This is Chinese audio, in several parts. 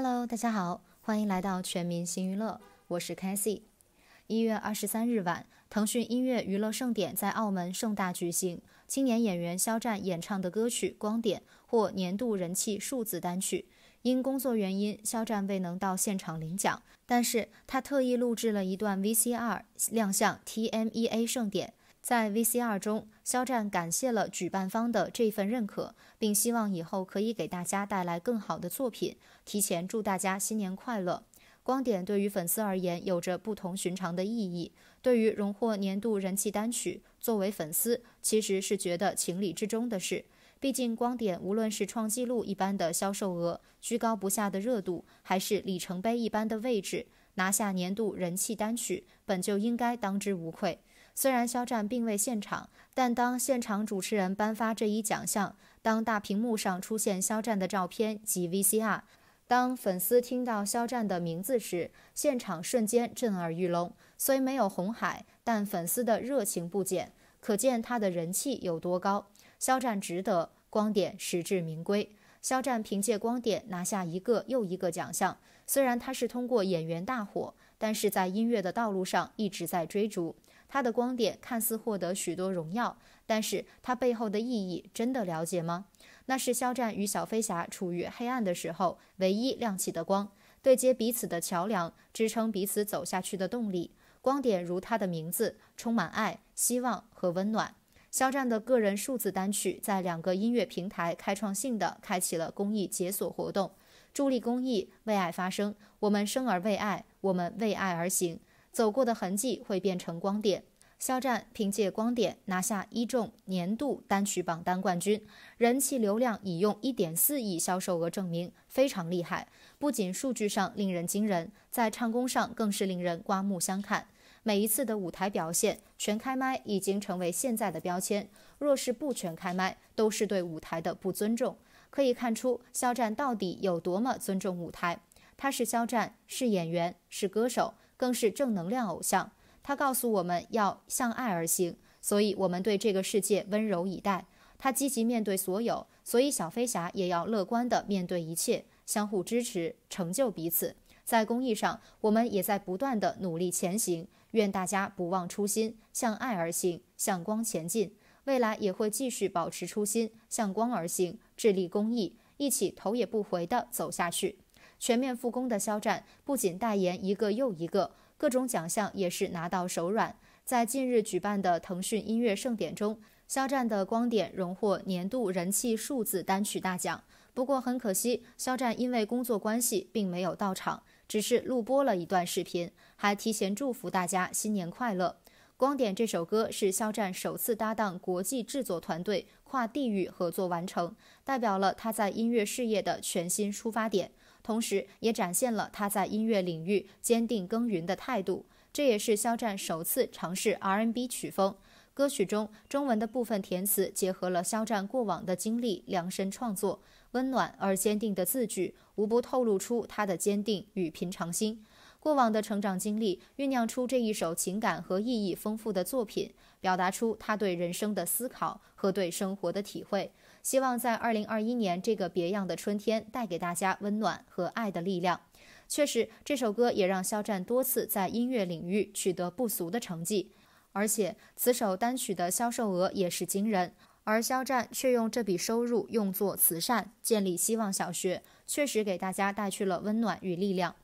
Hello，大家好，欢迎来到全民新娱乐，我是 c a s i e 一月二十三日晚，腾讯音乐娱乐盛典在澳门盛大举行，青年演员肖战演唱的歌曲《光点》获年度人气数字单曲。因工作原因，肖战未能到现场领奖，但是他特意录制了一段 VCR 亮相 TMEA 盛典。在 VCR 中，肖战感谢了举办方的这份认可，并希望以后可以给大家带来更好的作品。提前祝大家新年快乐！《光点》对于粉丝而言有着不同寻常的意义。对于荣获年度人气单曲，作为粉丝其实是觉得情理之中的事。毕竟《光点》无论是创纪录一般的销售额、居高不下的热度，还是里程碑一般的位置，拿下年度人气单曲本就应该当之无愧。虽然肖战并未现场，但当现场主持人颁发这一奖项，当大屏幕上出现肖战的照片及 VCR，当粉丝听到肖战的名字时，现场瞬间震耳欲聋。虽没有红海，但粉丝的热情不减，可见他的人气有多高。肖战值得光点，实至名归。肖战凭借光点拿下一个又一个奖项，虽然他是通过演员大火，但是在音乐的道路上一直在追逐。他的光点看似获得许多荣耀，但是他背后的意义真的了解吗？那是肖战与小飞侠处于黑暗的时候，唯一亮起的光，对接彼此的桥梁，支撑彼此走下去的动力。光点如他的名字，充满爱、希望和温暖。肖战的个人数字单曲在两个音乐平台开创性的开启了公益解锁活动，助力公益，为爱发声。我们生而为爱，我们为爱而行。走过的痕迹会变成光点。肖战凭借光点拿下一众年度单曲榜单冠军，人气流量已用一点四亿销售额证明非常厉害。不仅数据上令人惊人，在唱功上更是令人刮目相看。每一次的舞台表现，全开麦已经成为现在的标签。若是不全开麦，都是对舞台的不尊重。可以看出，肖战到底有多么尊重舞台。他是肖战，是演员，是歌手。更是正能量偶像，他告诉我们要向爱而行，所以我们对这个世界温柔以待。他积极面对所有，所以小飞侠也要乐观地面对一切，相互支持，成就彼此。在公益上，我们也在不断地努力前行。愿大家不忘初心，向爱而行，向光前进。未来也会继续保持初心，向光而行，致力公益，一起头也不回地走下去。全面复工的肖战不仅代言一个又一个，各种奖项也是拿到手软。在近日举办的腾讯音乐盛典中，肖战的《光点》荣获年度人气数字单曲大奖。不过很可惜，肖战因为工作关系并没有到场，只是录播了一段视频，还提前祝福大家新年快乐。《光点》这首歌是肖战首次搭档国际制作团队，跨地域合作完成，代表了他在音乐事业的全新出发点。同时，也展现了他在音乐领域坚定耕耘的态度。这也是肖战首次尝试 R&B 曲风。歌曲中中文的部分填词结合了肖战过往的经历量身创作，温暖而坚定的字句，无不透露出他的坚定与平常心。过往的成长经历酝酿出这一首情感和意义丰富的作品，表达出他对人生的思考和对生活的体会。希望在二零二一年这个别样的春天，带给大家温暖和爱的力量。确实，这首歌也让肖战多次在音乐领域取得不俗的成绩，而且此首单曲的销售额也是惊人。而肖战却用这笔收入用作慈善，建立希望小学，确实给大家带去了温暖与力量。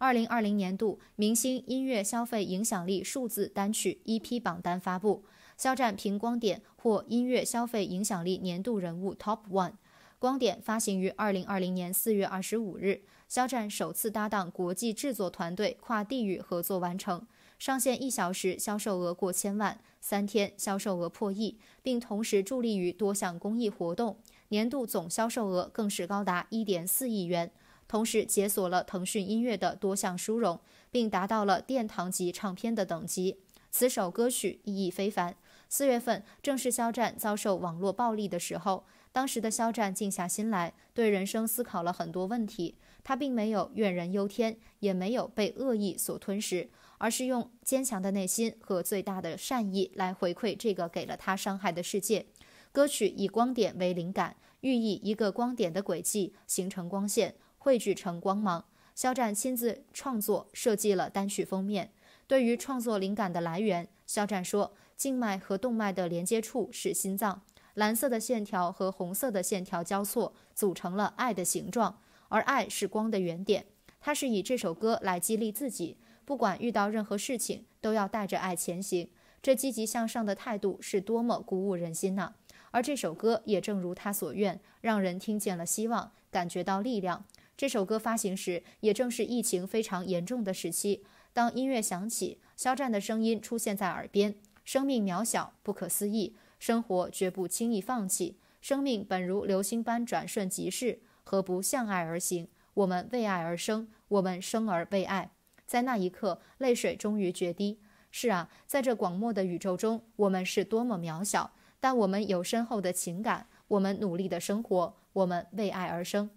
二零二零年度明星音乐消费影响力数字单曲一批榜单发布，肖战凭《光点》获音乐消费影响力年度人物 Top One。《光点》发行于二零二零年四月二十五日，肖战首次搭档国际制作团队，跨地域合作完成。上线一小时销售额过千万，三天销售额破亿，并同时助力于多项公益活动，年度总销售额更是高达一点四亿元。同时解锁了腾讯音乐的多项殊荣，并达到了殿堂级唱片的等级。此首歌曲意义非凡。四月份正是肖战遭受网络暴力的时候，当时的肖战静下心来，对人生思考了很多问题。他并没有怨人忧天，也没有被恶意所吞噬，而是用坚强的内心和最大的善意来回馈这个给了他伤害的世界。歌曲以光点为灵感，寓意一个光点的轨迹形成光线。汇聚成光芒。肖战亲自创作设计了单曲封面。对于创作灵感的来源，肖战说：“静脉和动脉的连接处是心脏，蓝色的线条和红色的线条交错，组成了爱的形状。而爱是光的原点。”他是以这首歌来激励自己，不管遇到任何事情，都要带着爱前行。这积极向上的态度是多么鼓舞人心呐！而这首歌也正如他所愿，让人听见了希望，感觉到力量。这首歌发行时，也正是疫情非常严重的时期。当音乐响起，肖战的声音出现在耳边：“生命渺小，不可思议；生活绝不轻易放弃。生命本如流星般转瞬即逝，何不向爱而行？我们为爱而生，我们生而为爱。”在那一刻，泪水终于决堤。是啊，在这广漠的宇宙中，我们是多么渺小，但我们有深厚的情感，我们努力的生活，我们为爱而生。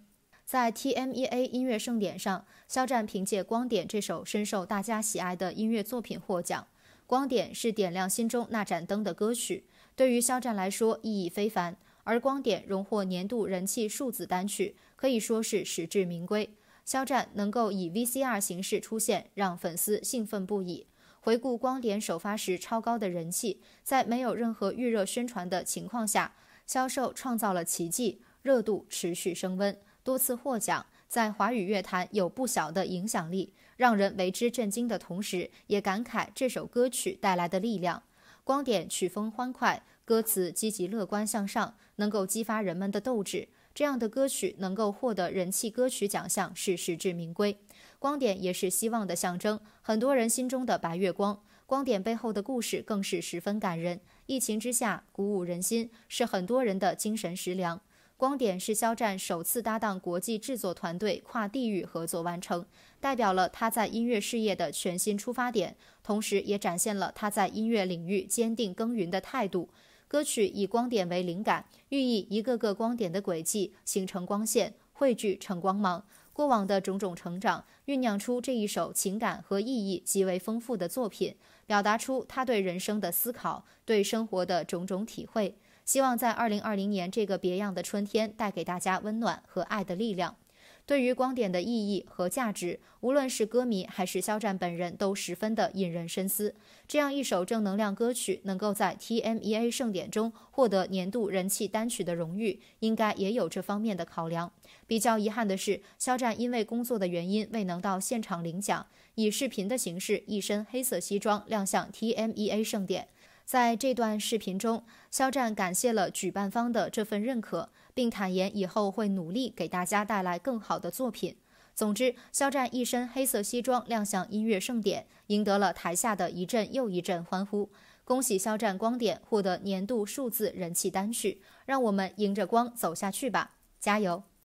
在 TMEA 音乐盛典上，肖战凭借《光点》这首深受大家喜爱的音乐作品获奖。《光点》是点亮心中那盏灯的歌曲，对于肖战来说意义非凡。而《光点》荣获年度人气数字单曲，可以说是实至名归。肖战能够以 VCR 形式出现，让粉丝兴奋不已。回顾《光点》首发时超高的人气，在没有任何预热宣传的情况下，销售创造了奇迹，热度持续升温。多次获奖，在华语乐坛有不小的影响力，让人为之震惊的同时，也感慨这首歌曲带来的力量。光点曲风欢快，歌词积极乐观向上，能够激发人们的斗志。这样的歌曲能够获得人气歌曲奖项是实至名归。光点也是希望的象征，很多人心中的白月光。光点背后的故事更是十分感人，疫情之下鼓舞人心，是很多人的精神食粮。《光点》是肖战首次搭档国际制作团队，跨地域合作完成，代表了他在音乐事业的全新出发点，同时也展现了他在音乐领域坚定耕耘的态度。歌曲以光点为灵感，寓意一个个光点的轨迹形成光线，汇聚成光芒。过往的种种成长，酝酿出这一首情感和意义极为丰富的作品，表达出他对人生的思考，对生活的种种体会。希望在二零二零年这个别样的春天带给大家温暖和爱的力量。对于《光点》的意义和价值，无论是歌迷还是肖战本人，都十分的引人深思。这样一首正能量歌曲能够在 TMEA 盛典中获得年度人气单曲的荣誉，应该也有这方面的考量。比较遗憾的是，肖战因为工作的原因未能到现场领奖，以视频的形式，一身黑色西装亮相 TMEA 盛典。在这段视频中，肖战感谢了举办方的这份认可，并坦言以后会努力给大家带来更好的作品。总之，肖战一身黑色西装亮相音乐盛典，赢得了台下的一阵又一阵欢呼。恭喜肖战，《光点》获得年度数字人气单曲。让我们迎着光走下去吧，加油！